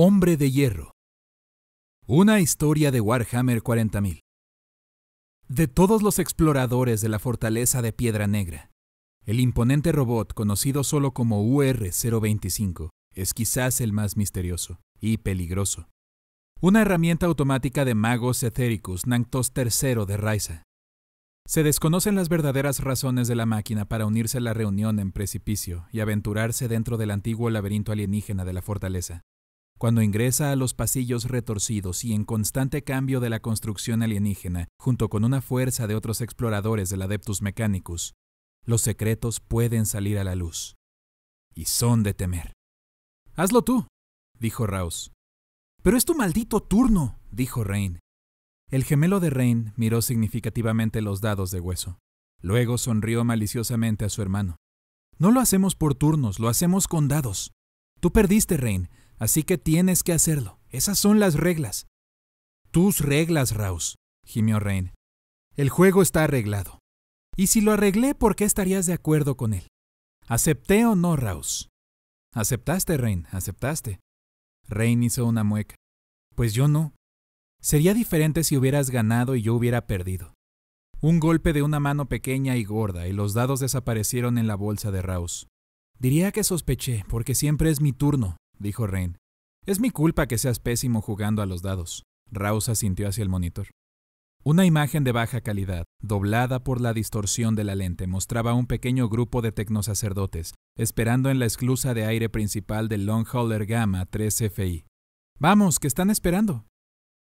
Hombre de Hierro. Una historia de Warhammer 40.000. De todos los exploradores de la fortaleza de Piedra Negra, el imponente robot conocido solo como UR-025 es quizás el más misterioso y peligroso. Una herramienta automática de magos ethericus Nanctos III de Raiza. Se desconocen las verdaderas razones de la máquina para unirse a la reunión en precipicio y aventurarse dentro del antiguo laberinto alienígena de la fortaleza. Cuando ingresa a los pasillos retorcidos y en constante cambio de la construcción alienígena, junto con una fuerza de otros exploradores del Adeptus Mechanicus, los secretos pueden salir a la luz. Y son de temer. Hazlo tú, dijo Raus. Pero es tu maldito turno, dijo Rain. El gemelo de Rain miró significativamente los dados de hueso. Luego sonrió maliciosamente a su hermano. No lo hacemos por turnos, lo hacemos con dados. Tú perdiste, Rain, así que tienes que hacerlo. Esas son las reglas. Tus reglas, Raus, gimió Rain. El juego está arreglado. Y si lo arreglé, ¿por qué estarías de acuerdo con él? ¿Acepté o no, Raus? Aceptaste, Rain, aceptaste. Rain hizo una mueca. Pues yo no. Sería diferente si hubieras ganado y yo hubiera perdido. Un golpe de una mano pequeña y gorda y los dados desaparecieron en la bolsa de Raus. Diría que sospeché, porque siempre es mi turno, dijo Rain. Es mi culpa que seas pésimo jugando a los dados. rausa asintió hacia el monitor. Una imagen de baja calidad, doblada por la distorsión de la lente, mostraba a un pequeño grupo de tecnosacerdotes, esperando en la esclusa de aire principal del Long Hauler Gamma 3FI. Vamos, que están esperando.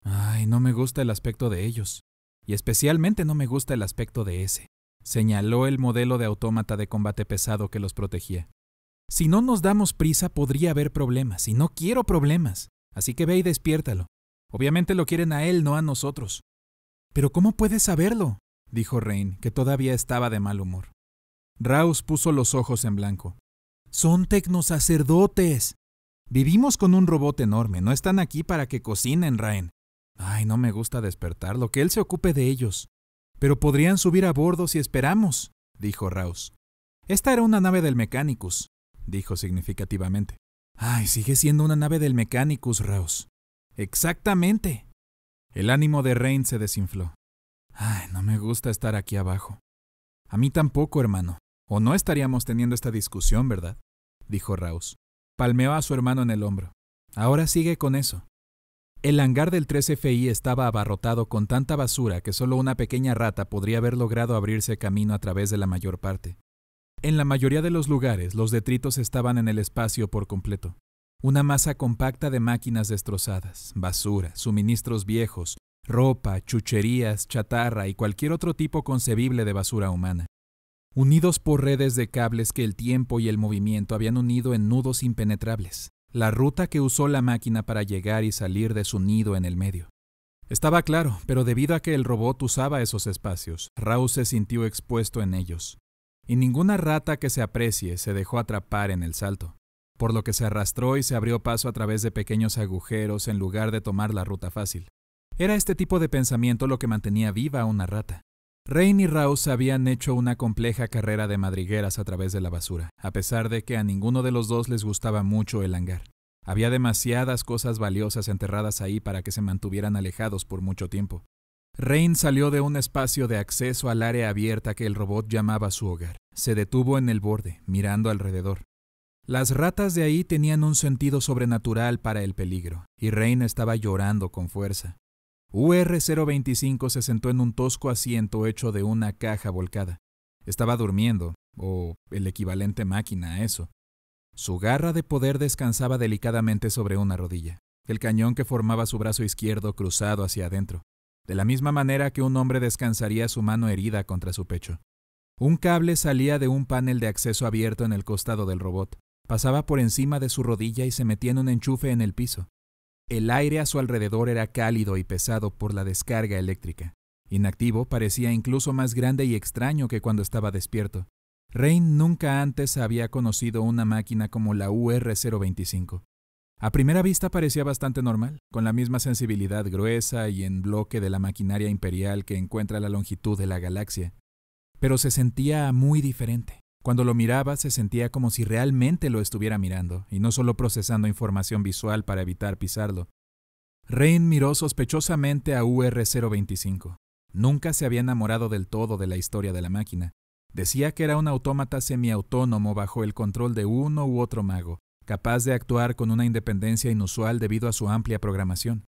Ay, no me gusta el aspecto de ellos. Y especialmente no me gusta el aspecto de ese, señaló el modelo de autómata de combate pesado que los protegía. Si no nos damos prisa podría haber problemas, y no quiero problemas, así que ve y despiértalo. Obviamente lo quieren a él, no a nosotros. Pero ¿cómo puedes saberlo? dijo Rain, que todavía estaba de mal humor. Raus puso los ojos en blanco. Son tecno-sacerdotes! Vivimos con un robot enorme, no están aquí para que cocinen, Rain. Ay, no me gusta despertarlo, que él se ocupe de ellos. Pero podrían subir a bordo si esperamos, dijo Raus. Esta era una nave del Mecánicus dijo significativamente. Ay, sigue siendo una nave del Mechanicus, Raus. Exactamente. El ánimo de Rain se desinfló. Ay, no me gusta estar aquí abajo. A mí tampoco, hermano. O no estaríamos teniendo esta discusión, ¿verdad? dijo Raus. Palmeó a su hermano en el hombro. Ahora sigue con eso. El hangar del 3FI estaba abarrotado con tanta basura que solo una pequeña rata podría haber logrado abrirse camino a través de la mayor parte. En la mayoría de los lugares, los detritos estaban en el espacio por completo. Una masa compacta de máquinas destrozadas, basura, suministros viejos, ropa, chucherías, chatarra y cualquier otro tipo concebible de basura humana. Unidos por redes de cables que el tiempo y el movimiento habían unido en nudos impenetrables, la ruta que usó la máquina para llegar y salir de su nido en el medio. Estaba claro, pero debido a que el robot usaba esos espacios, Raúl se sintió expuesto en ellos y ninguna rata que se aprecie se dejó atrapar en el salto, por lo que se arrastró y se abrió paso a través de pequeños agujeros en lugar de tomar la ruta fácil. Era este tipo de pensamiento lo que mantenía viva a una rata. Rain y Rouse habían hecho una compleja carrera de madrigueras a través de la basura, a pesar de que a ninguno de los dos les gustaba mucho el hangar. Había demasiadas cosas valiosas enterradas ahí para que se mantuvieran alejados por mucho tiempo. Rain salió de un espacio de acceso al área abierta que el robot llamaba su hogar. Se detuvo en el borde, mirando alrededor. Las ratas de ahí tenían un sentido sobrenatural para el peligro, y Rain estaba llorando con fuerza. UR-025 se sentó en un tosco asiento hecho de una caja volcada. Estaba durmiendo, o el equivalente máquina a eso. Su garra de poder descansaba delicadamente sobre una rodilla, el cañón que formaba su brazo izquierdo cruzado hacia adentro de la misma manera que un hombre descansaría su mano herida contra su pecho. Un cable salía de un panel de acceso abierto en el costado del robot, pasaba por encima de su rodilla y se metía en un enchufe en el piso. El aire a su alrededor era cálido y pesado por la descarga eléctrica. Inactivo parecía incluso más grande y extraño que cuando estaba despierto. Rain nunca antes había conocido una máquina como la UR-025. A primera vista parecía bastante normal, con la misma sensibilidad gruesa y en bloque de la maquinaria imperial que encuentra la longitud de la galaxia. Pero se sentía muy diferente. Cuando lo miraba se sentía como si realmente lo estuviera mirando, y no solo procesando información visual para evitar pisarlo. Rain miró sospechosamente a UR-025. Nunca se había enamorado del todo de la historia de la máquina. Decía que era un autómata semiautónomo bajo el control de uno u otro mago, capaz de actuar con una independencia inusual debido a su amplia programación.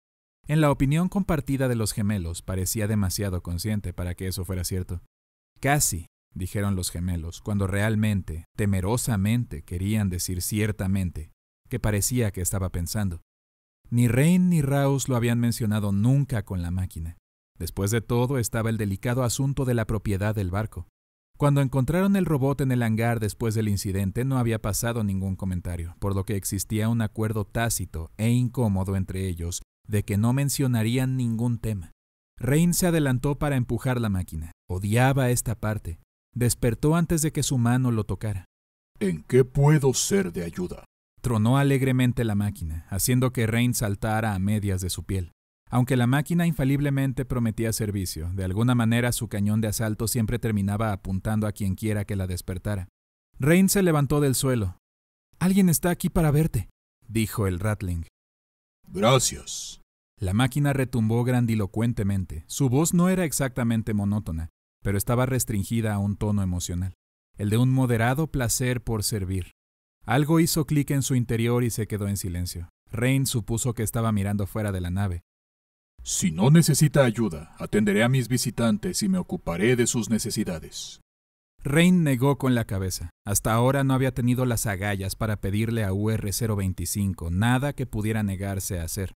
En la opinión compartida de los gemelos, parecía demasiado consciente para que eso fuera cierto. Casi, dijeron los gemelos, cuando realmente, temerosamente, querían decir ciertamente, que parecía que estaba pensando. Ni Rain ni Raus lo habían mencionado nunca con la máquina. Después de todo estaba el delicado asunto de la propiedad del barco. Cuando encontraron el robot en el hangar después del incidente no había pasado ningún comentario, por lo que existía un acuerdo tácito e incómodo entre ellos de que no mencionarían ningún tema. Rain se adelantó para empujar la máquina. Odiaba esta parte. Despertó antes de que su mano lo tocara. ¿En qué puedo ser de ayuda? Tronó alegremente la máquina, haciendo que Rain saltara a medias de su piel. Aunque la máquina infaliblemente prometía servicio, de alguna manera su cañón de asalto siempre terminaba apuntando a quienquiera que la despertara. Rain se levantó del suelo. Alguien está aquí para verte, dijo el Ratling. Gracias. La máquina retumbó grandilocuentemente. Su voz no era exactamente monótona, pero estaba restringida a un tono emocional, el de un moderado placer por servir. Algo hizo clic en su interior y se quedó en silencio. Rain supuso que estaba mirando fuera de la nave, si no necesita ayuda, atenderé a mis visitantes y me ocuparé de sus necesidades. Rain negó con la cabeza. Hasta ahora no había tenido las agallas para pedirle a UR-025 nada que pudiera negarse a hacer.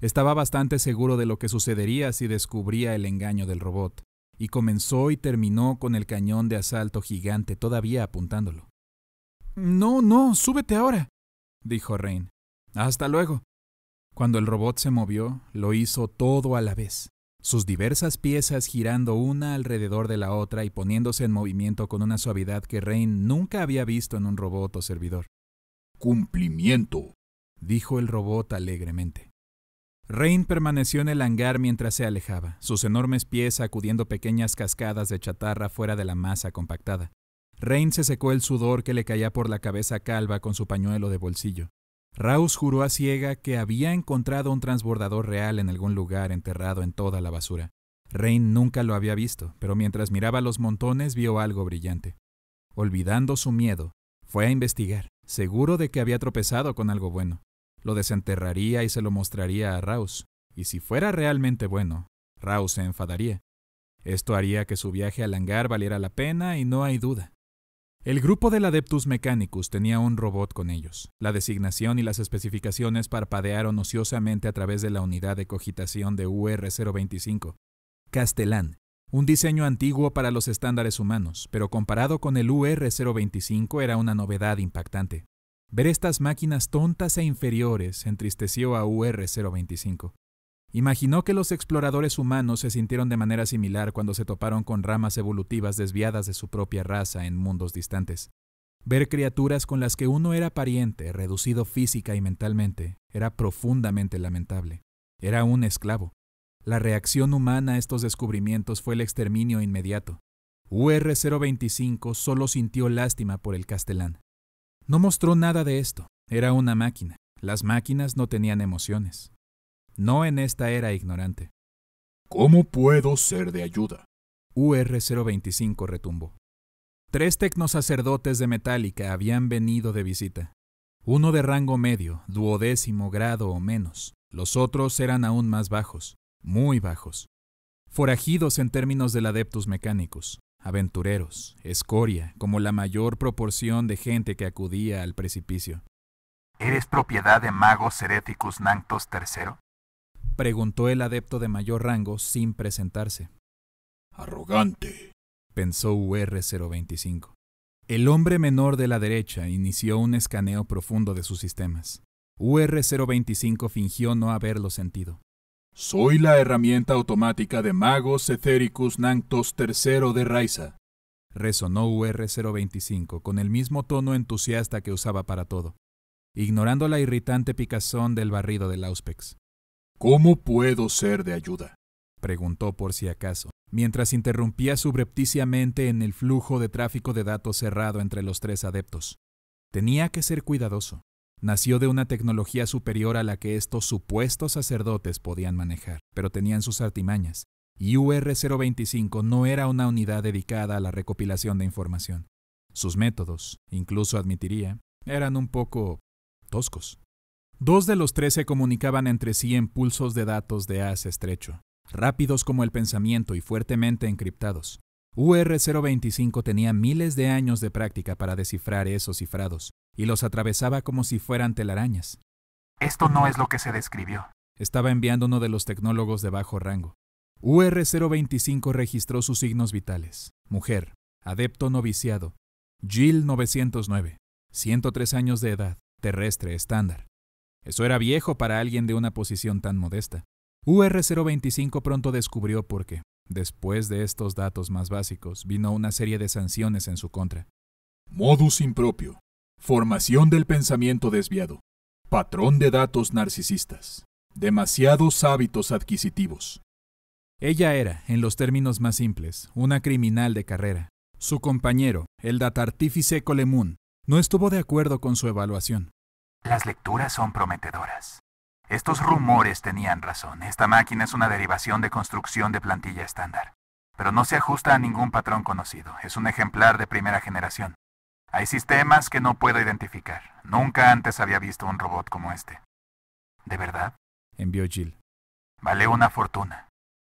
Estaba bastante seguro de lo que sucedería si descubría el engaño del robot, y comenzó y terminó con el cañón de asalto gigante todavía apuntándolo. No, no, súbete ahora, dijo Rain. Hasta luego. Cuando el robot se movió, lo hizo todo a la vez, sus diversas piezas girando una alrededor de la otra y poniéndose en movimiento con una suavidad que Rain nunca había visto en un robot o servidor. Cumplimiento, dijo el robot alegremente. Rain permaneció en el hangar mientras se alejaba, sus enormes pies sacudiendo pequeñas cascadas de chatarra fuera de la masa compactada. Rain se secó el sudor que le caía por la cabeza calva con su pañuelo de bolsillo. Raus juró a ciega que había encontrado un transbordador real en algún lugar enterrado en toda la basura. Rain nunca lo había visto, pero mientras miraba los montones vio algo brillante. Olvidando su miedo, fue a investigar, seguro de que había tropezado con algo bueno. Lo desenterraría y se lo mostraría a Raus, y si fuera realmente bueno, Raus se enfadaría. Esto haría que su viaje al hangar valiera la pena y no hay duda. El grupo del Adeptus Mechanicus tenía un robot con ellos. La designación y las especificaciones parpadearon ociosamente a través de la unidad de cogitación de UR-025. Castellán, un diseño antiguo para los estándares humanos, pero comparado con el UR-025 era una novedad impactante. Ver estas máquinas tontas e inferiores entristeció a UR-025. Imaginó que los exploradores humanos se sintieron de manera similar cuando se toparon con ramas evolutivas desviadas de su propia raza en mundos distantes. Ver criaturas con las que uno era pariente, reducido física y mentalmente, era profundamente lamentable. Era un esclavo. La reacción humana a estos descubrimientos fue el exterminio inmediato. UR-025 solo sintió lástima por el castelán. No mostró nada de esto. Era una máquina. Las máquinas no tenían emociones no en esta era ignorante. ¿Cómo puedo ser de ayuda? UR-025 retumbó. Tres tecnosacerdotes de Metálica habían venido de visita. Uno de rango medio, duodécimo grado o menos. Los otros eran aún más bajos, muy bajos. Forajidos en términos del adeptus mecánicos, aventureros, escoria, como la mayor proporción de gente que acudía al precipicio. ¿Eres propiedad de Magos Hereticus Nanctos III? preguntó el adepto de mayor rango sin presentarse. Arrogante, pensó UR025. El hombre menor de la derecha inició un escaneo profundo de sus sistemas. UR025 fingió no haberlo sentido. Soy la herramienta automática de magos Ethericus Nanctos III de Raiza, resonó UR025 con el mismo tono entusiasta que usaba para todo, ignorando la irritante picazón del barrido del Auspex. ¿Cómo puedo ser de ayuda? preguntó por si acaso, mientras interrumpía subrepticiamente en el flujo de tráfico de datos cerrado entre los tres adeptos. Tenía que ser cuidadoso. Nació de una tecnología superior a la que estos supuestos sacerdotes podían manejar, pero tenían sus artimañas, y UR-025 no era una unidad dedicada a la recopilación de información. Sus métodos, incluso admitiría, eran un poco toscos. Dos de los tres se comunicaban entre sí en pulsos de datos de haz estrecho, rápidos como el pensamiento y fuertemente encriptados. UR025 tenía miles de años de práctica para descifrar esos cifrados, y los atravesaba como si fueran telarañas. Esto no es lo que se describió. Estaba enviando uno de los tecnólogos de bajo rango. UR025 registró sus signos vitales. Mujer, adepto noviciado. Jill 909, 103 años de edad, terrestre estándar. Eso era viejo para alguien de una posición tan modesta. UR025 pronto descubrió por qué. Después de estos datos más básicos, vino una serie de sanciones en su contra. Modus impropio. Formación del pensamiento desviado. Patrón de datos narcisistas. Demasiados hábitos adquisitivos. Ella era, en los términos más simples, una criminal de carrera. Su compañero, el datartífice Colemun, no estuvo de acuerdo con su evaluación. Las lecturas son prometedoras. Estos rumores tenían razón. Esta máquina es una derivación de construcción de plantilla estándar. Pero no se ajusta a ningún patrón conocido. Es un ejemplar de primera generación. Hay sistemas que no puedo identificar. Nunca antes había visto un robot como este. ¿De verdad? Envió Jill. Vale una fortuna.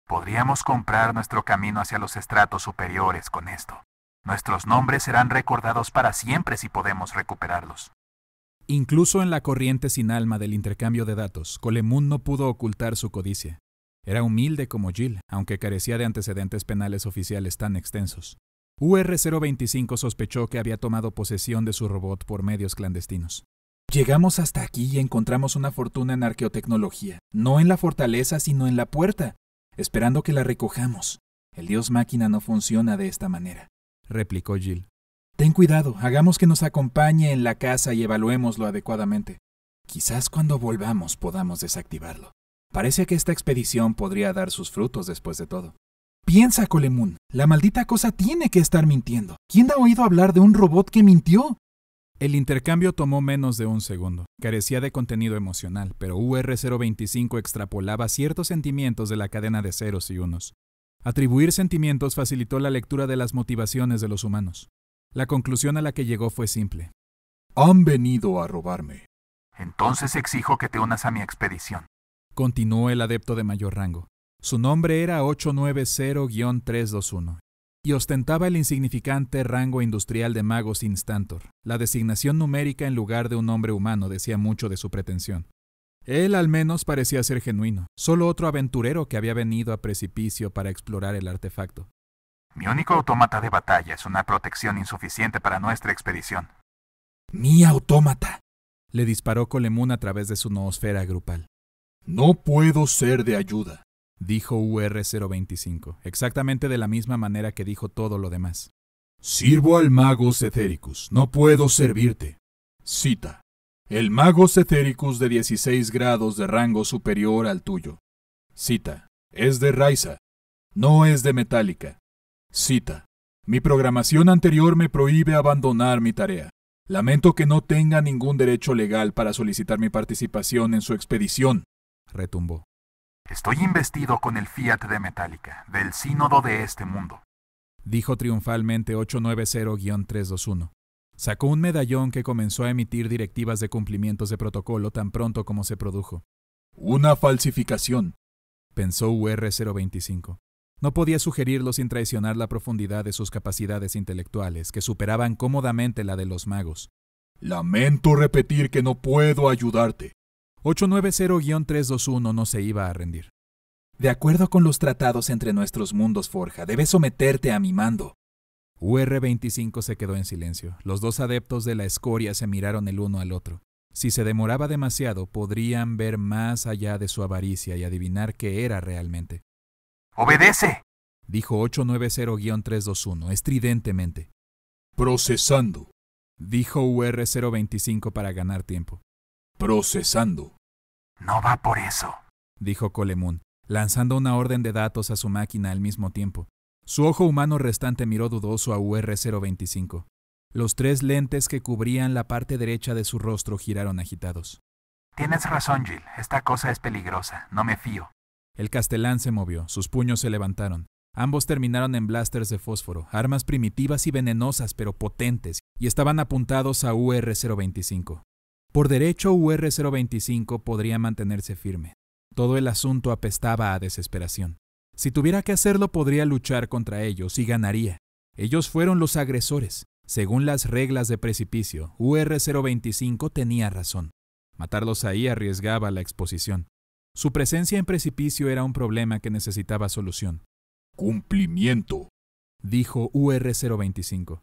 Podríamos comprar nuestro camino hacia los estratos superiores con esto. Nuestros nombres serán recordados para siempre si podemos recuperarlos. Incluso en la corriente sin alma del intercambio de datos, Coleman no pudo ocultar su codicia. Era humilde como Jill, aunque carecía de antecedentes penales oficiales tan extensos. UR-025 sospechó que había tomado posesión de su robot por medios clandestinos. Llegamos hasta aquí y encontramos una fortuna en arqueotecnología, no en la fortaleza, sino en la puerta, esperando que la recojamos. El dios máquina no funciona de esta manera, replicó Jill. Ten cuidado, hagamos que nos acompañe en la casa y evaluémoslo adecuadamente. Quizás cuando volvamos podamos desactivarlo. Parece que esta expedición podría dar sus frutos después de todo. Piensa, Colemun, la maldita cosa tiene que estar mintiendo. ¿Quién ha oído hablar de un robot que mintió? El intercambio tomó menos de un segundo. Carecía de contenido emocional, pero UR025 extrapolaba ciertos sentimientos de la cadena de ceros y unos. Atribuir sentimientos facilitó la lectura de las motivaciones de los humanos. La conclusión a la que llegó fue simple. Han venido a robarme. Entonces exijo que te unas a mi expedición. Continuó el adepto de mayor rango. Su nombre era 890-321 y ostentaba el insignificante rango industrial de magos instantor. La designación numérica en lugar de un nombre humano decía mucho de su pretensión. Él al menos parecía ser genuino, solo otro aventurero que había venido a precipicio para explorar el artefacto. Mi único autómata de batalla es una protección insuficiente para nuestra expedición. Mi autómata. le disparó Colemún a través de su noosfera grupal. No puedo ser de ayuda, dijo UR-025, exactamente de la misma manera que dijo todo lo demás. Sirvo al mago Cethericus. no puedo servirte. Cita. El mago Cethericus de 16 grados de rango superior al tuyo. Cita. Es de Raiza. No es de Metálica. Cita. Mi programación anterior me prohíbe abandonar mi tarea. Lamento que no tenga ningún derecho legal para solicitar mi participación en su expedición. Retumbó. Estoy investido con el fiat de Metallica, del sínodo de este mundo. Dijo triunfalmente 890-321. Sacó un medallón que comenzó a emitir directivas de cumplimientos de protocolo tan pronto como se produjo. Una falsificación, pensó UR025. No podía sugerirlo sin traicionar la profundidad de sus capacidades intelectuales, que superaban cómodamente la de los magos. Lamento repetir que no puedo ayudarte. 890-321 no se iba a rendir. De acuerdo con los tratados entre nuestros mundos, Forja, debes someterte a mi mando. UR-25 se quedó en silencio. Los dos adeptos de la escoria se miraron el uno al otro. Si se demoraba demasiado, podrían ver más allá de su avaricia y adivinar qué era realmente. Obedece, dijo 890-321 estridentemente. Procesando, dijo UR025 para ganar tiempo. Procesando. No va por eso, dijo Coleman, lanzando una orden de datos a su máquina al mismo tiempo. Su ojo humano restante miró dudoso a UR025. Los tres lentes que cubrían la parte derecha de su rostro giraron agitados. Tienes razón, Jill. Esta cosa es peligrosa. No me fío. El castelán se movió, sus puños se levantaron. Ambos terminaron en blasters de fósforo, armas primitivas y venenosas pero potentes, y estaban apuntados a UR-025. Por derecho, UR-025 podría mantenerse firme. Todo el asunto apestaba a desesperación. Si tuviera que hacerlo, podría luchar contra ellos y ganaría. Ellos fueron los agresores. Según las reglas de precipicio, UR-025 tenía razón. Matarlos ahí arriesgaba la exposición. Su presencia en precipicio era un problema que necesitaba solución. Cumplimiento, dijo UR025.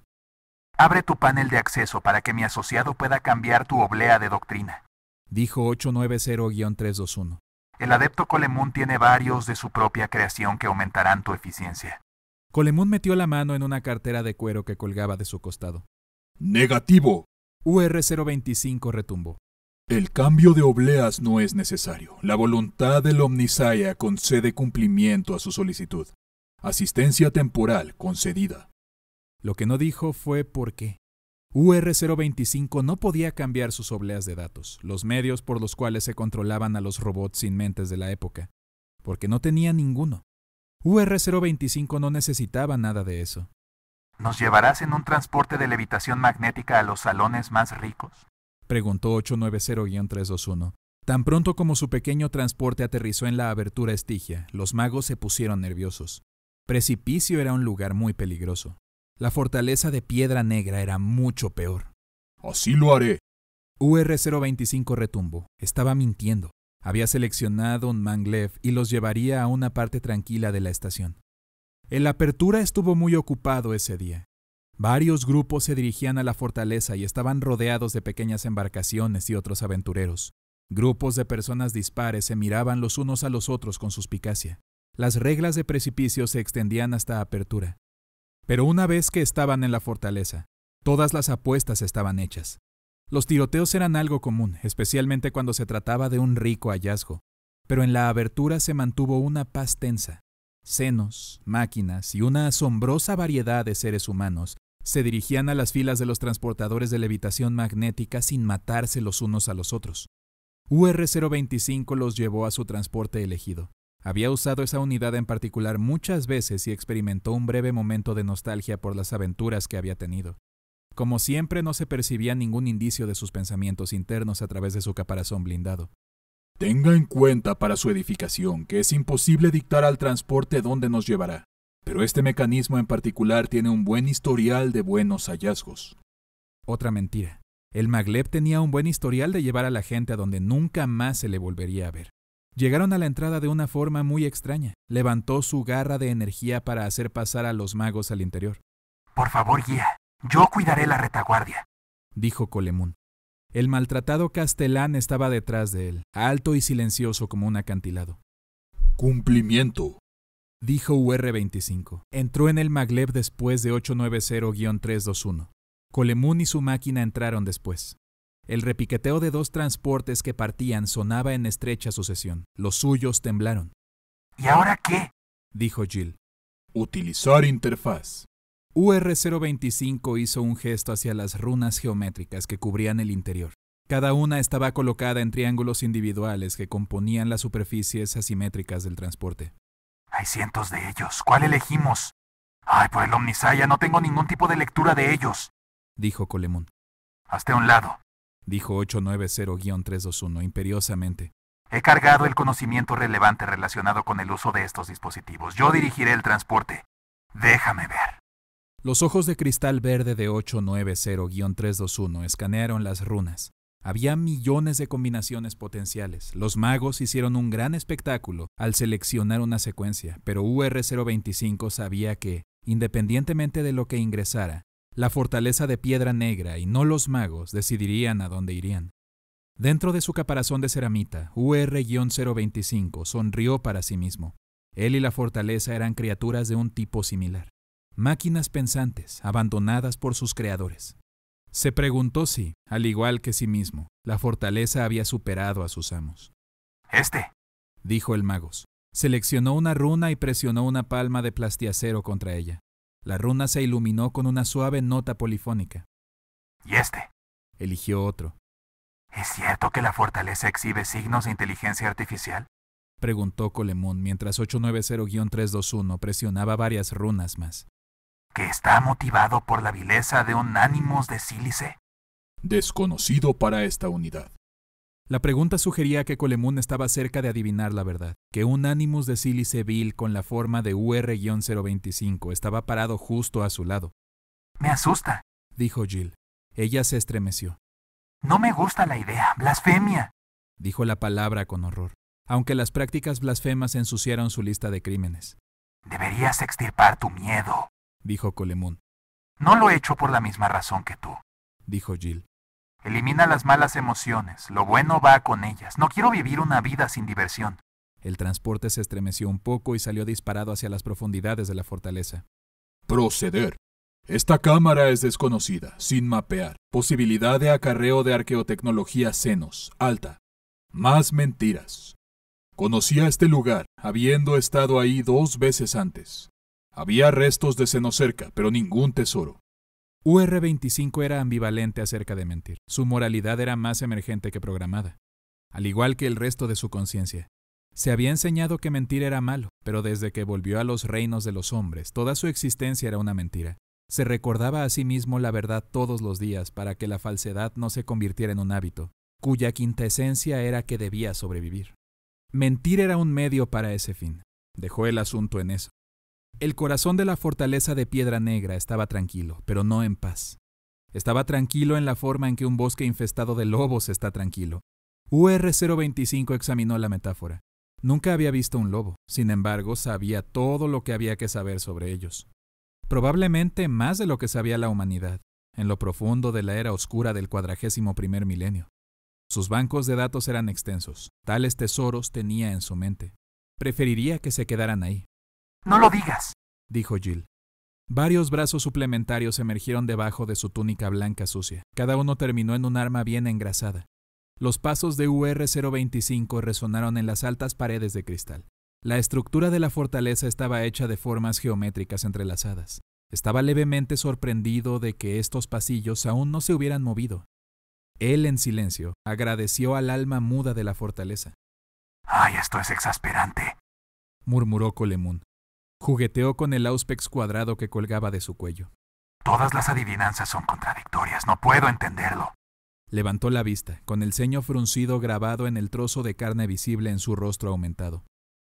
Abre tu panel de acceso para que mi asociado pueda cambiar tu oblea de doctrina, dijo 890-321. El adepto Colemún tiene varios de su propia creación que aumentarán tu eficiencia. Colemun metió la mano en una cartera de cuero que colgaba de su costado. Negativo. UR025 retumbó. El cambio de obleas no es necesario. La voluntad del Omnisaya concede cumplimiento a su solicitud. Asistencia temporal concedida. Lo que no dijo fue por qué. UR025 no podía cambiar sus obleas de datos, los medios por los cuales se controlaban a los robots sin mentes de la época, porque no tenía ninguno. UR025 no necesitaba nada de eso. ¿Nos llevarás en un transporte de levitación magnética a los salones más ricos? preguntó 890-321. Tan pronto como su pequeño transporte aterrizó en la abertura estigia, los magos se pusieron nerviosos. Precipicio era un lugar muy peligroso. La fortaleza de piedra negra era mucho peor. Así lo haré. UR-025 retumbó. Estaba mintiendo. Había seleccionado un manglev y los llevaría a una parte tranquila de la estación. El apertura estuvo muy ocupado ese día. Varios grupos se dirigían a la fortaleza y estaban rodeados de pequeñas embarcaciones y otros aventureros. Grupos de personas dispares se miraban los unos a los otros con suspicacia. Las reglas de precipicio se extendían hasta apertura. Pero una vez que estaban en la fortaleza, todas las apuestas estaban hechas. Los tiroteos eran algo común, especialmente cuando se trataba de un rico hallazgo, pero en la abertura se mantuvo una paz tensa. Senos, máquinas y una asombrosa variedad de seres humanos se dirigían a las filas de los transportadores de levitación magnética sin matarse los unos a los otros. UR-025 los llevó a su transporte elegido. Había usado esa unidad en particular muchas veces y experimentó un breve momento de nostalgia por las aventuras que había tenido. Como siempre, no se percibía ningún indicio de sus pensamientos internos a través de su caparazón blindado. Tenga en cuenta para su edificación que es imposible dictar al transporte dónde nos llevará pero este mecanismo en particular tiene un buen historial de buenos hallazgos. Otra mentira. El Magleb tenía un buen historial de llevar a la gente a donde nunca más se le volvería a ver. Llegaron a la entrada de una forma muy extraña. Levantó su garra de energía para hacer pasar a los magos al interior. Por favor, guía, yo cuidaré la retaguardia, dijo Colemún. El maltratado castelán estaba detrás de él, alto y silencioso como un acantilado. Cumplimiento, dijo UR-25. Entró en el maglev después de 890-321. Colemun y su máquina entraron después. El repiqueteo de dos transportes que partían sonaba en estrecha sucesión. Los suyos temblaron. ¿Y ahora qué? dijo Jill. Utilizar interfaz. UR-025 hizo un gesto hacia las runas geométricas que cubrían el interior. Cada una estaba colocada en triángulos individuales que componían las superficies asimétricas del transporte. Hay cientos de ellos. ¿Cuál elegimos? Ay, por el Omnisaya, no tengo ningún tipo de lectura de ellos, dijo Colemón. Hasta un lado, dijo 890-321 imperiosamente. He cargado el conocimiento relevante relacionado con el uso de estos dispositivos. Yo dirigiré el transporte. Déjame ver. Los ojos de cristal verde de 890-321 escanearon las runas. Había millones de combinaciones potenciales. Los magos hicieron un gran espectáculo al seleccionar una secuencia, pero UR025 sabía que, independientemente de lo que ingresara, la fortaleza de piedra negra y no los magos decidirían a dónde irían. Dentro de su caparazón de ceramita, UR-025 sonrió para sí mismo. Él y la fortaleza eran criaturas de un tipo similar, máquinas pensantes, abandonadas por sus creadores. Se preguntó si, al igual que sí mismo, la fortaleza había superado a sus amos. Este, dijo el magos. Seleccionó una runa y presionó una palma de plastiacero contra ella. La runa se iluminó con una suave nota polifónica. ¿Y este? Eligió otro. ¿Es cierto que la fortaleza exhibe signos de inteligencia artificial? Preguntó Colemón mientras 890-321 presionaba varias runas más que está motivado por la vileza de un ánimos de sílice? Desconocido para esta unidad. La pregunta sugería que Colemún estaba cerca de adivinar la verdad, que un ánimos de sílice vil con la forma de UR-025 estaba parado justo a su lado. Me asusta, dijo Jill. Ella se estremeció. No me gusta la idea, blasfemia, dijo la palabra con horror, aunque las prácticas blasfemas ensuciaron su lista de crímenes. Deberías extirpar tu miedo, dijo Colemón. No lo he hecho por la misma razón que tú, dijo Jill. Elimina las malas emociones, lo bueno va con ellas. No quiero vivir una vida sin diversión. El transporte se estremeció un poco y salió disparado hacia las profundidades de la fortaleza. Proceder. Esta cámara es desconocida, sin mapear. Posibilidad de acarreo de arqueotecnología senos, alta. Más mentiras. Conocía este lugar, habiendo estado ahí dos veces antes. Había restos de seno cerca, pero ningún tesoro. UR-25 era ambivalente acerca de mentir. Su moralidad era más emergente que programada, al igual que el resto de su conciencia. Se había enseñado que mentir era malo, pero desde que volvió a los reinos de los hombres, toda su existencia era una mentira. Se recordaba a sí mismo la verdad todos los días para que la falsedad no se convirtiera en un hábito, cuya esencia era que debía sobrevivir. Mentir era un medio para ese fin. Dejó el asunto en eso. El corazón de la fortaleza de piedra negra estaba tranquilo, pero no en paz. Estaba tranquilo en la forma en que un bosque infestado de lobos está tranquilo. UR025 examinó la metáfora. Nunca había visto un lobo, sin embargo sabía todo lo que había que saber sobre ellos. Probablemente más de lo que sabía la humanidad, en lo profundo de la era oscura del cuadragésimo primer milenio. Sus bancos de datos eran extensos, tales tesoros tenía en su mente. Preferiría que se quedaran ahí, no lo digas, dijo Jill. Varios brazos suplementarios emergieron debajo de su túnica blanca sucia. Cada uno terminó en un arma bien engrasada. Los pasos de UR-025 resonaron en las altas paredes de cristal. La estructura de la fortaleza estaba hecha de formas geométricas entrelazadas. Estaba levemente sorprendido de que estos pasillos aún no se hubieran movido. Él, en silencio, agradeció al alma muda de la fortaleza. ¡Ay, esto es exasperante! murmuró Colemun. Jugueteó con el auspex cuadrado que colgaba de su cuello. Todas las adivinanzas son contradictorias, no puedo entenderlo. Levantó la vista, con el ceño fruncido grabado en el trozo de carne visible en su rostro aumentado.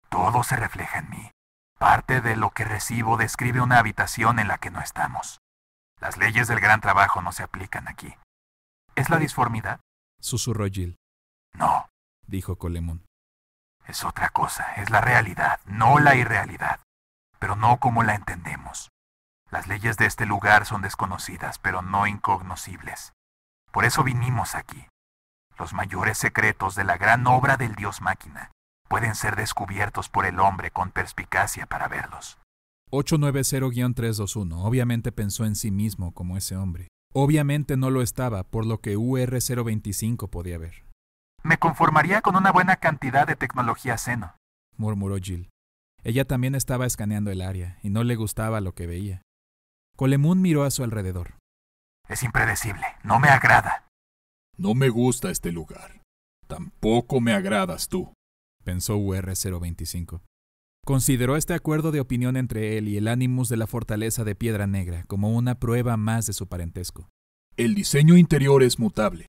Todo se refleja en mí. Parte de lo que recibo describe una habitación en la que no estamos. Las leyes del gran trabajo no se aplican aquí. ¿Es la disformidad? susurró Jill. No, dijo Colemón. Es otra cosa, es la realidad, no la irrealidad pero no como la entendemos. Las leyes de este lugar son desconocidas, pero no incognoscibles. Por eso vinimos aquí. Los mayores secretos de la gran obra del dios máquina pueden ser descubiertos por el hombre con perspicacia para verlos. 890-321 obviamente pensó en sí mismo como ese hombre. Obviamente no lo estaba, por lo que UR025 podía ver. Me conformaría con una buena cantidad de tecnología seno, murmuró Jill. Ella también estaba escaneando el área y no le gustaba lo que veía. Colemún miró a su alrededor. Es impredecible, no me agrada. No me gusta este lugar. Tampoco me agradas tú, pensó UR-025. Consideró este acuerdo de opinión entre él y el ánimos de la fortaleza de Piedra Negra como una prueba más de su parentesco. El diseño interior es mutable,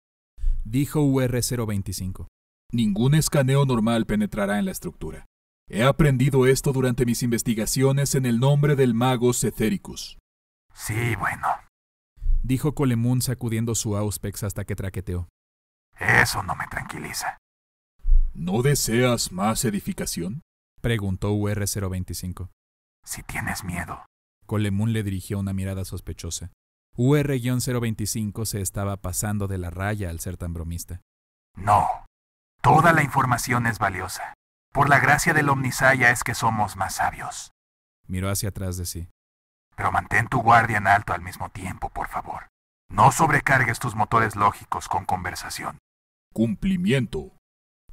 dijo UR-025. Ningún escaneo normal penetrará en la estructura. He aprendido esto durante mis investigaciones en el nombre del mago Cethericus. Sí, bueno. Dijo Colemun sacudiendo su auspex hasta que traqueteó. Eso no me tranquiliza. ¿No deseas más edificación? Preguntó UR-025. Si tienes miedo. Colemun le dirigió una mirada sospechosa. UR-025 se estaba pasando de la raya al ser tan bromista. No. Toda la información es valiosa. Por la gracia del Omnisaya es que somos más sabios. Miró hacia atrás de sí. Pero mantén tu guardia en alto al mismo tiempo, por favor. No sobrecargues tus motores lógicos con conversación. Cumplimiento.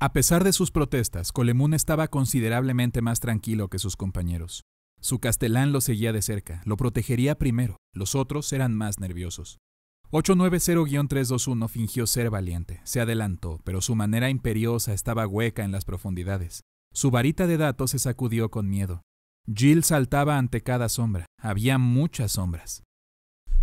A pesar de sus protestas, Colemun estaba considerablemente más tranquilo que sus compañeros. Su castelán lo seguía de cerca, lo protegería primero, los otros eran más nerviosos. 890-321 fingió ser valiente, se adelantó, pero su manera imperiosa estaba hueca en las profundidades. Su varita de datos se sacudió con miedo. Jill saltaba ante cada sombra, había muchas sombras.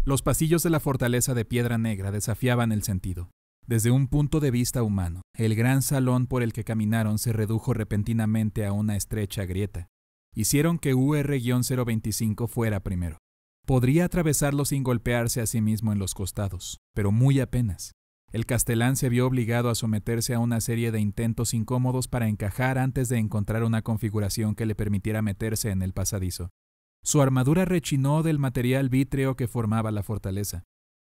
Los pasillos de la fortaleza de piedra negra desafiaban el sentido. Desde un punto de vista humano, el gran salón por el que caminaron se redujo repentinamente a una estrecha grieta. Hicieron que UR-025 fuera primero. Podría atravesarlo sin golpearse a sí mismo en los costados, pero muy apenas. El castelán se vio obligado a someterse a una serie de intentos incómodos para encajar antes de encontrar una configuración que le permitiera meterse en el pasadizo. Su armadura rechinó del material vítreo que formaba la fortaleza.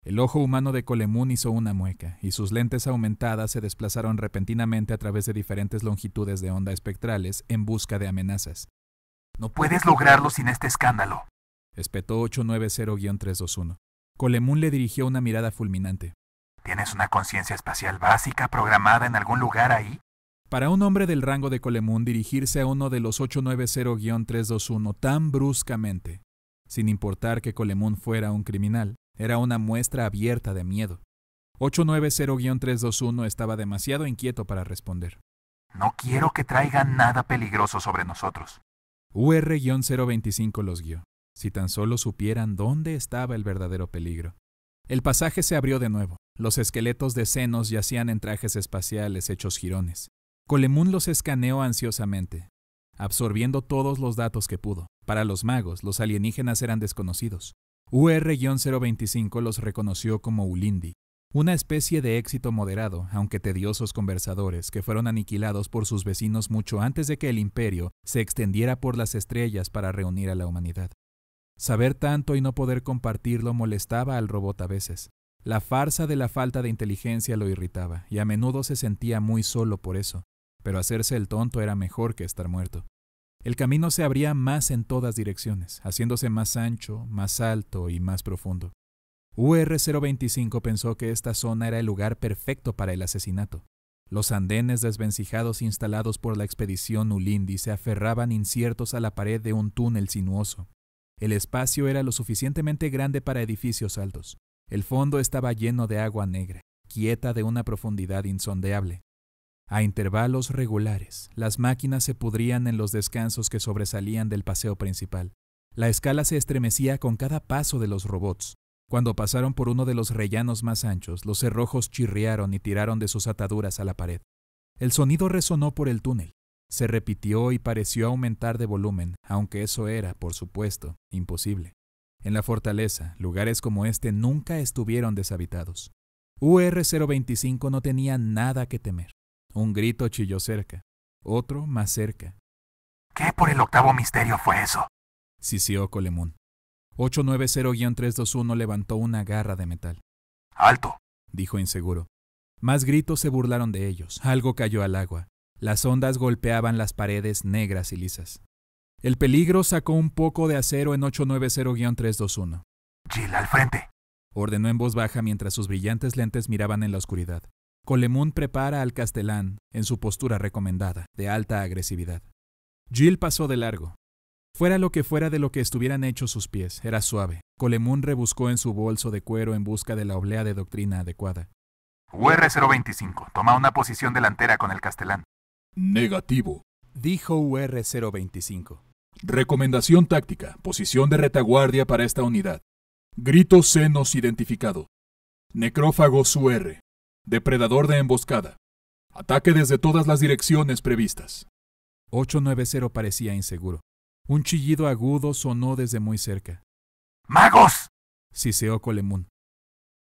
El ojo humano de Colemún hizo una mueca, y sus lentes aumentadas se desplazaron repentinamente a través de diferentes longitudes de onda espectrales en busca de amenazas. No puedes lograrlo sin este escándalo, espetó 890-321. Colemun le dirigió una mirada fulminante. ¿Tienes una conciencia espacial básica programada en algún lugar ahí? Para un hombre del rango de Colemun dirigirse a uno de los 890-321 tan bruscamente, sin importar que Colemun fuera un criminal, era una muestra abierta de miedo. 890-321 estaba demasiado inquieto para responder. No quiero que traigan nada peligroso sobre nosotros. UR-025 los guió. Si tan solo supieran dónde estaba el verdadero peligro. El pasaje se abrió de nuevo. Los esqueletos de senos yacían en trajes espaciales hechos jirones. Colemun los escaneó ansiosamente, absorbiendo todos los datos que pudo. Para los magos, los alienígenas eran desconocidos. UR-025 los reconoció como Ulindi, una especie de éxito moderado, aunque tediosos conversadores que fueron aniquilados por sus vecinos mucho antes de que el imperio se extendiera por las estrellas para reunir a la humanidad. Saber tanto y no poder compartirlo molestaba al robot a veces. La farsa de la falta de inteligencia lo irritaba, y a menudo se sentía muy solo por eso, pero hacerse el tonto era mejor que estar muerto. El camino se abría más en todas direcciones, haciéndose más ancho, más alto y más profundo. UR-025 pensó que esta zona era el lugar perfecto para el asesinato. Los andenes desvencijados instalados por la expedición Ulindi se aferraban inciertos a la pared de un túnel sinuoso, el espacio era lo suficientemente grande para edificios altos. El fondo estaba lleno de agua negra, quieta de una profundidad insondeable. A intervalos regulares, las máquinas se pudrían en los descansos que sobresalían del paseo principal. La escala se estremecía con cada paso de los robots. Cuando pasaron por uno de los rellanos más anchos, los cerrojos chirriaron y tiraron de sus ataduras a la pared. El sonido resonó por el túnel. Se repitió y pareció aumentar de volumen, aunque eso era, por supuesto, imposible. En la fortaleza, lugares como este nunca estuvieron deshabitados. UR-025 no tenía nada que temer. Un grito chilló cerca, otro más cerca. ¿Qué por el octavo misterio fue eso? sisió Colemón. 890-321 levantó una garra de metal. ¡Alto! dijo inseguro. Más gritos se burlaron de ellos. Algo cayó al agua. Las ondas golpeaban las paredes negras y lisas. El peligro sacó un poco de acero en 890-321. Jill, al frente. Ordenó en voz baja mientras sus brillantes lentes miraban en la oscuridad. Colemun prepara al castelán en su postura recomendada, de alta agresividad. Jill pasó de largo. Fuera lo que fuera de lo que estuvieran hechos sus pies, era suave. Colemun rebuscó en su bolso de cuero en busca de la oblea de doctrina adecuada. UR-025, toma una posición delantera con el castelán. Negativo, dijo UR-025. Recomendación táctica, posición de retaguardia para esta unidad. Grito senos identificado. Necrófagos UR. Depredador de emboscada. Ataque desde todas las direcciones previstas. 890 parecía inseguro. Un chillido agudo sonó desde muy cerca. ¡Magos! siseó Colemún.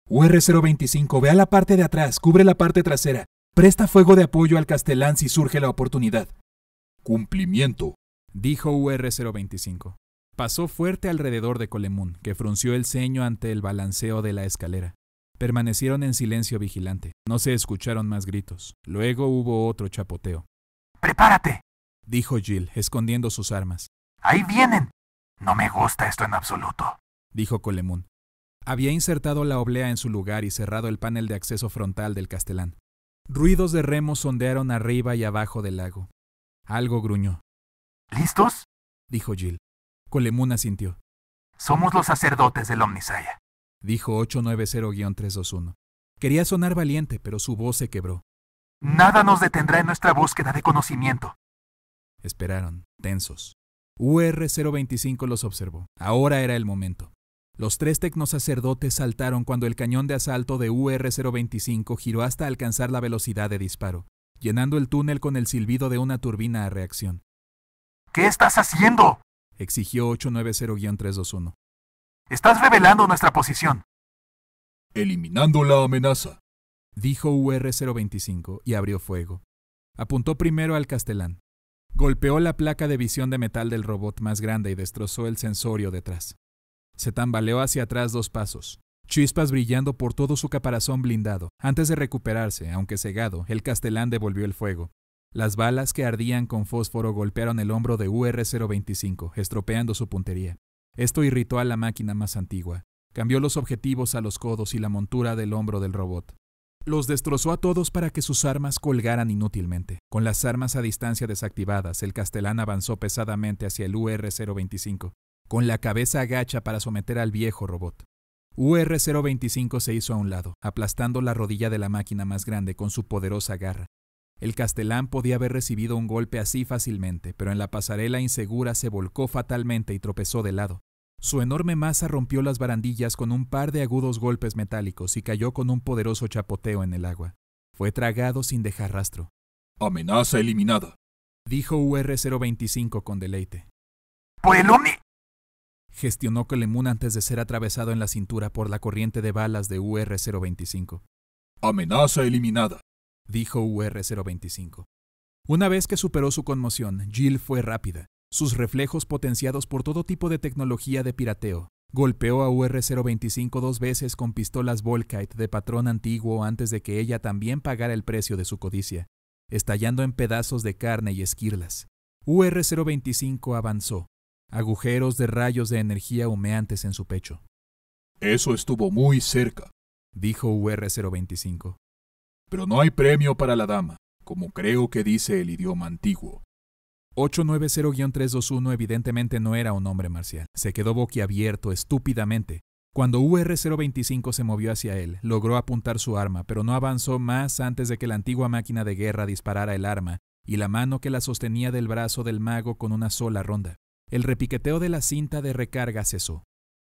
UR-025, ve a la parte de atrás, cubre la parte trasera. Presta fuego de apoyo al castelán si surge la oportunidad. Cumplimiento, dijo UR025. Pasó fuerte alrededor de Colemún, que frunció el ceño ante el balanceo de la escalera. Permanecieron en silencio vigilante. No se escucharon más gritos. Luego hubo otro chapoteo. ¡Prepárate! dijo Jill, escondiendo sus armas. ¡Ahí vienen! No me gusta esto en absoluto, dijo Colemún. Había insertado la oblea en su lugar y cerrado el panel de acceso frontal del castelán. Ruidos de remos sondearon arriba y abajo del lago. Algo gruñó. ¿Listos? dijo Jill. Colemuna sintió. Somos los sacerdotes del Omnisaya, dijo 890-321. Quería sonar valiente, pero su voz se quebró. Nada nos detendrá en nuestra búsqueda de conocimiento. Esperaron, tensos. UR-025 los observó. Ahora era el momento. Los tres tecnosacerdotes saltaron cuando el cañón de asalto de UR-025 giró hasta alcanzar la velocidad de disparo, llenando el túnel con el silbido de una turbina a reacción. ¿Qué estás haciendo? exigió 890-321. Estás revelando nuestra posición. Eliminando la amenaza, dijo UR-025 y abrió fuego. Apuntó primero al castelán. Golpeó la placa de visión de metal del robot más grande y destrozó el sensorio detrás. Se tambaleó hacia atrás dos pasos, chispas brillando por todo su caparazón blindado. Antes de recuperarse, aunque cegado, el castelán devolvió el fuego. Las balas que ardían con fósforo golpearon el hombro de UR-025, estropeando su puntería. Esto irritó a la máquina más antigua. Cambió los objetivos a los codos y la montura del hombro del robot. Los destrozó a todos para que sus armas colgaran inútilmente. Con las armas a distancia desactivadas, el castelán avanzó pesadamente hacia el UR-025 con la cabeza agacha para someter al viejo robot. UR-025 se hizo a un lado, aplastando la rodilla de la máquina más grande con su poderosa garra. El castelán podía haber recibido un golpe así fácilmente, pero en la pasarela insegura se volcó fatalmente y tropezó de lado. Su enorme masa rompió las barandillas con un par de agudos golpes metálicos y cayó con un poderoso chapoteo en el agua. Fue tragado sin dejar rastro. Amenaza eliminada, dijo UR-025 con deleite. Por el gestionó Colemún antes de ser atravesado en la cintura por la corriente de balas de UR-025. Amenaza eliminada, dijo UR-025. Una vez que superó su conmoción, Jill fue rápida. Sus reflejos potenciados por todo tipo de tecnología de pirateo. Golpeó a UR-025 dos veces con pistolas Volkite de patrón antiguo antes de que ella también pagara el precio de su codicia, estallando en pedazos de carne y esquirlas. UR-025 avanzó, agujeros de rayos de energía humeantes en su pecho. Eso estuvo muy cerca, dijo UR025. Pero no hay premio para la dama, como creo que dice el idioma antiguo. 890-321 evidentemente no era un hombre marcial. Se quedó boquiabierto estúpidamente. Cuando UR-025 se movió hacia él, logró apuntar su arma, pero no avanzó más antes de que la antigua máquina de guerra disparara el arma y la mano que la sostenía del brazo del mago con una sola ronda. El repiqueteo de la cinta de recarga cesó.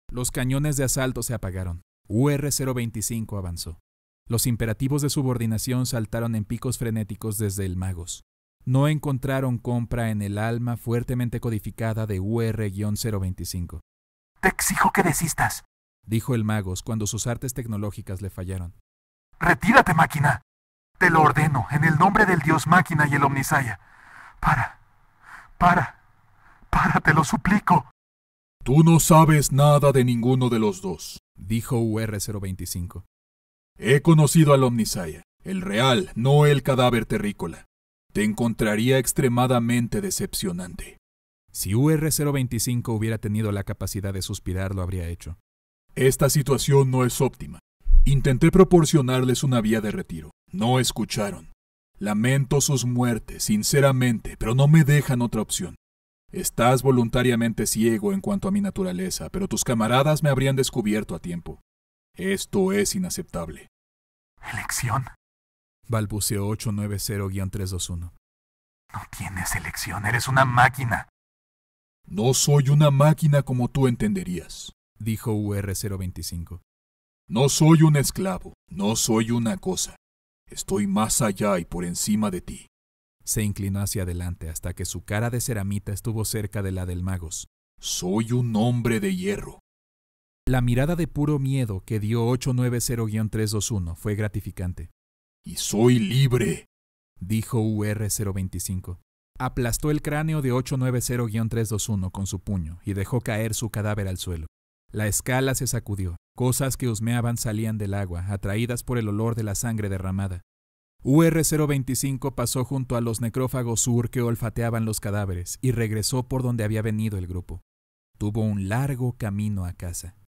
Los cañones de asalto se apagaron. UR-025 avanzó. Los imperativos de subordinación saltaron en picos frenéticos desde el Magos. No encontraron compra en el alma fuertemente codificada de UR-025. Te exijo que desistas, dijo el Magos cuando sus artes tecnológicas le fallaron. Retírate, máquina. Te lo ordeno, en el nombre del dios máquina y el Omnisaya. Para. Para. Para, te lo suplico. Tú no sabes nada de ninguno de los dos, dijo UR025. He conocido al Omnisaya, el real, no el cadáver terrícola. Te encontraría extremadamente decepcionante. Si UR025 hubiera tenido la capacidad de suspirar, lo habría hecho. Esta situación no es óptima. Intenté proporcionarles una vía de retiro. No escucharon. Lamento sus muertes, sinceramente, pero no me dejan otra opción. Estás voluntariamente ciego en cuanto a mi naturaleza, pero tus camaradas me habrían descubierto a tiempo. Esto es inaceptable. ¿Elección? balbuceó 890-321. No tienes elección, eres una máquina. No soy una máquina como tú entenderías, dijo UR025. No soy un esclavo, no soy una cosa. Estoy más allá y por encima de ti. Se inclinó hacia adelante hasta que su cara de ceramita estuvo cerca de la del magos. Soy un hombre de hierro. La mirada de puro miedo que dio 890-321 fue gratificante. Y soy libre, dijo UR-025. Aplastó el cráneo de 890-321 con su puño y dejó caer su cadáver al suelo. La escala se sacudió. Cosas que husmeaban salían del agua, atraídas por el olor de la sangre derramada. UR-025 pasó junto a los necrófagos sur que olfateaban los cadáveres y regresó por donde había venido el grupo. Tuvo un largo camino a casa.